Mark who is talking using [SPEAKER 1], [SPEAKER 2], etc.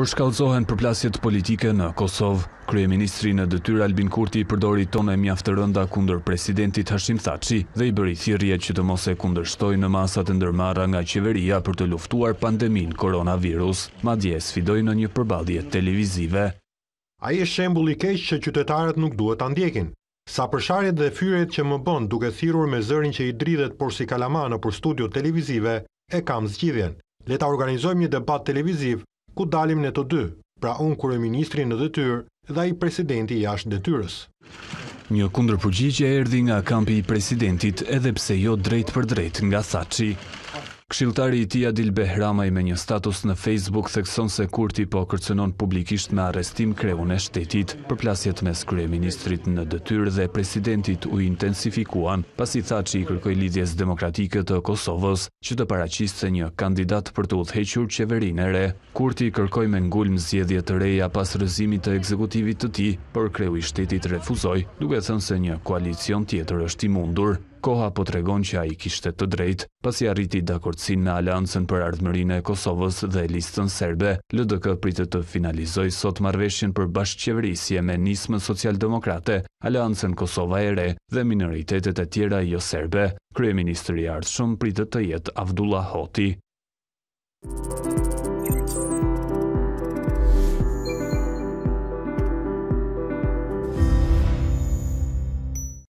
[SPEAKER 1] përshkallzohen përplasjet politike në Kosovë. Krye Ministri në dëtyr Albin Kurti i përdori tonë e mjaftë rënda kunder presidentit Hashim Thaci dhe i bëri thirje që të mose kunder shtoj në masat e ndërmara nga qeveria për të luftuar pandemin koronavirus. Ma dje sfidoj në një përbadje televizive.
[SPEAKER 2] A i është shembul i keqë që qytetarët nuk duhet të ndjekin. Sa përsharjet dhe fyret që më bënd duke thirur me zërin që i dridhet por si kalamanë për studio televizive, e kam zgjidhjen. Leta organizojmë një debat televiziv ku dalim në të dy, pra unë kërë ministri në dëtyrë dhe i presidenti
[SPEAKER 1] jashtë dëtyrës. Një kundrë përgjigje erdi nga kampi i presidentit edhe pse jo drejt për drejt nga Saci. Këshiltari i ti Adil Behramaj me një status në Facebook thekson se Kurti po kërcënon publikisht me arrestim kreun e shtetit. Përplasjet mes kryeministrit në detyrë dhe presidentit u intensifikuan, pasi tha që i kërkoi lidhjes demokratike të Kosovës që të paraqiste një kandidat për të udhëhequr qeverinë e re. Kurti kërkoi me ngulm zgjedhje të reja pas rrëzimit të ekzekutivit të tij, por kreu i shtetit refuzoi, duke thënë se një koalicion tjetër është i mundur koha po të regon që a i kishtet të drejt, pas i arriti dakortësin me aliancën për ardhëmërin e Kosovës dhe listën serbe, LDK pritë të finalizoj sot marveshjen për bashkë qeverisje me nismë socialdemokrate, aliancën Kosova e re dhe minoritetet e tjera jo serbe, krye ministeri ardhë shumë pritë të jetë Avdulla Hoti.